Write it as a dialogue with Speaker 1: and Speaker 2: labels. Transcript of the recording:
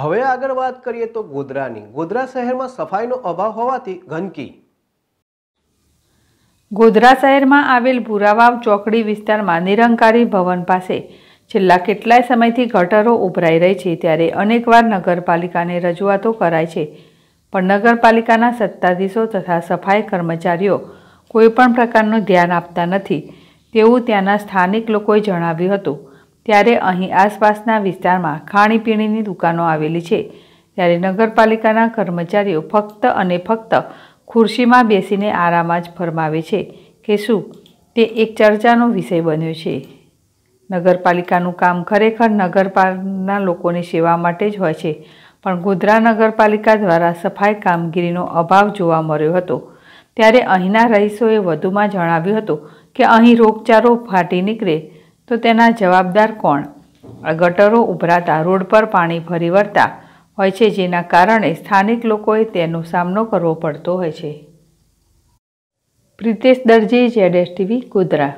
Speaker 1: હવે આગળ વાત કરીએ તો ગોધરાની ગોધરા શહેરમાં સફાઈનો અભાવ હોવાથી ગંદકી ગોધરા શહેરમાં આવેલ ભૂરાવાવ ચોકડી વિસ્તારમાં નિરંકારી ભવન પાસે છેલ્લા કેટલાય સમયથી ગટરો ઉભરાઈ રહી છે ત્યારે અનેકવાર નગરપાલિકાને રજૂઆતો કરાય છે પણ નગરપાલિકાના સત્તાધીશો તથા સફાઈ કર્મચારીઓ કોઈપણ પ્રકારનું ધ્યાન આપતા નથી તેવું ત્યાંના સ્થાનિક લોકોએ જણાવ્યું હતું ત્યારે અહીં આસપાસના વિસ્તારમાં ખાણીપીણીની દુકાનો આવેલી છે ત્યારે નગરપાલિકાના કર્મચારીઓ ફક્ત અને ફક્ત ખુરશીમાં બેસીને આરામ જ ફરમાવે છે કે શું તે એક ચર્ચાનો વિષય બન્યો છે નગરપાલિકાનું કામ ખરેખર નગરપાલના લોકોની સેવા માટે જ હોય છે પણ ગોધરા નગરપાલિકા દ્વારા સફાઈ કામગીરીનો અભાવ જોવા મળ્યો હતો ત્યારે અહીંના રહીશોએ વધુમાં જણાવ્યું હતું કે અહીં રોગચારો ફાટી નીકળે તો તેના જવાબદાર કોણ ગટરો ઉભરાતા રોડ પર પાણી ભરી વળતા હોય છે જેના કારણે સ્થાનિક લોકોએ તેનો સામનો કરવો પડતો હોય છે પ્રિતેશ દરજી જેડ ટીવી ગોધરા